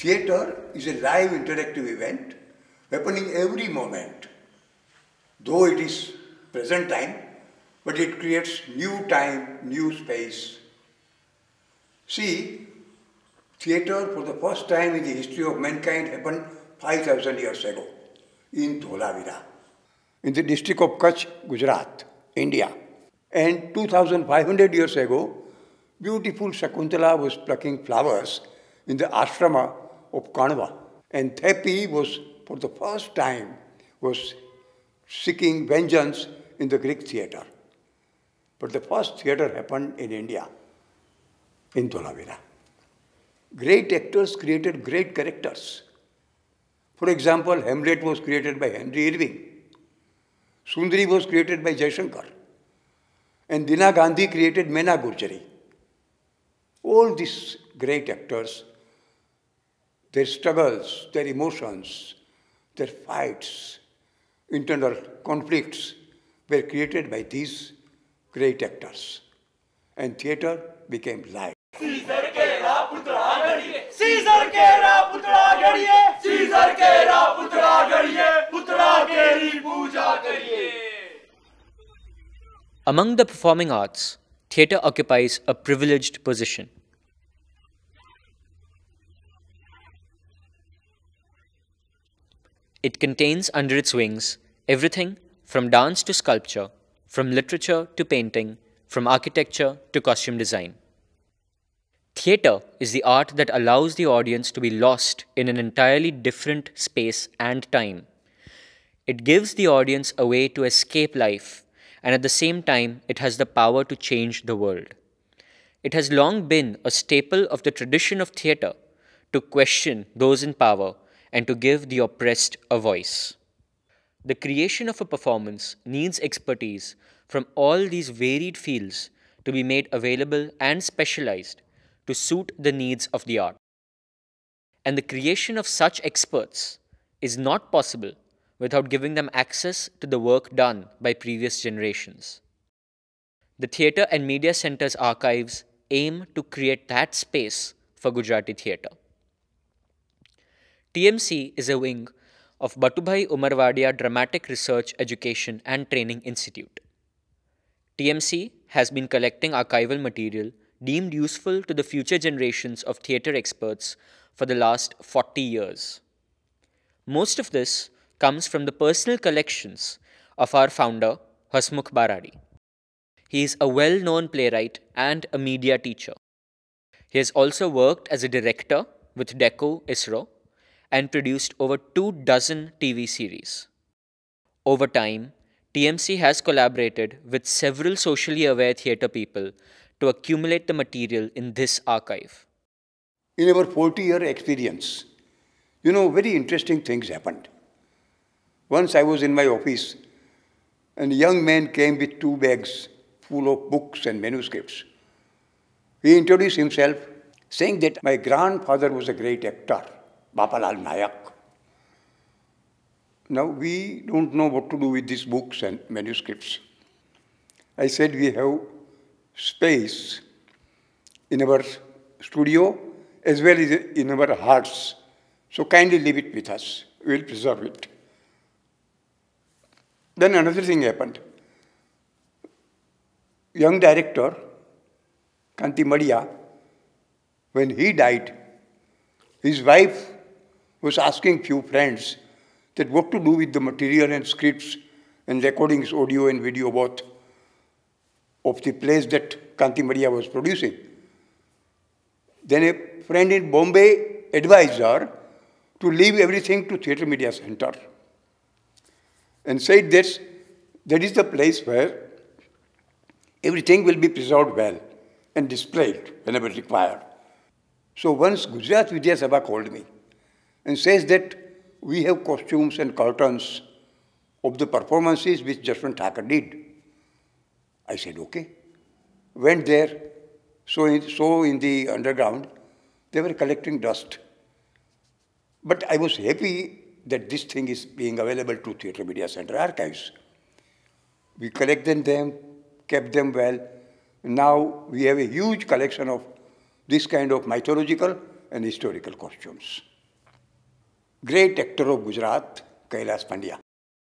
Theatre is a live interactive event happening every moment. Though it is present time, but it creates new time, new space. See, theatre for the first time in the history of mankind happened 5000 years ago in Dholavira, in the district of Kutch, Gujarat, India. And 2500 years ago, beautiful Sakuntala was plucking flowers in the ashrama of Kanva. And Thepi was, for the first time, was seeking vengeance in the Greek theatre. But the first theatre happened in India, in Tolavira. Great actors created great characters. For example, Hamlet was created by Henry Irving. Sundari was created by Jaishankar. And Dina Gandhi created Mena Gurjari. All these great actors their struggles, their emotions, their fights, internal conflicts were created by these great actors. And theatre became life. Among the performing arts, theatre occupies a privileged position. It contains under its wings everything from dance to sculpture, from literature to painting, from architecture to costume design. Theatre is the art that allows the audience to be lost in an entirely different space and time. It gives the audience a way to escape life, and at the same time, it has the power to change the world. It has long been a staple of the tradition of theatre to question those in power and to give the oppressed a voice. The creation of a performance needs expertise from all these varied fields to be made available and specialized to suit the needs of the art. And the creation of such experts is not possible without giving them access to the work done by previous generations. The Theatre and Media Centre's archives aim to create that space for Gujarati theatre. TMC is a wing of Batubhai Umarwadia Dramatic Research Education and Training Institute. TMC has been collecting archival material deemed useful to the future generations of theatre experts for the last 40 years. Most of this comes from the personal collections of our founder, Hasmukh Baradi. He is a well known playwright and a media teacher. He has also worked as a director with DECO ISRO and produced over two dozen TV series. Over time, TMC has collaborated with several socially aware theatre people to accumulate the material in this archive. In our 40 year experience, you know, very interesting things happened. Once I was in my office, and a young man came with two bags full of books and manuscripts. He introduced himself, saying that my grandfather was a great actor Bapalal Nayak. Now we don't know what to do with these books and manuscripts. I said we have space in our studio as well as in our hearts. So kindly leave it with us. We will preserve it. Then another thing happened. Young director, Kanti Madia, when he died, his wife was asking few friends that what to do with the material and scripts and recordings, audio and video both, of the plays that Kanti Maria was producing. Then a friend in Bombay advised her to leave everything to Theatre Media Center and said this that is the place where everything will be preserved well and displayed whenever required. So once Gujarat Vidya Sabha called me and says that we have costumes and curtains of the performances which Jaswant Thakur did. I said, okay. Went there. So in, so in the underground, they were collecting dust. But I was happy that this thing is being available to Theatre Media Center archives. We collected them, kept them well. Now we have a huge collection of this kind of mythological and historical costumes. Great actor of Gujarat Kailash Pandya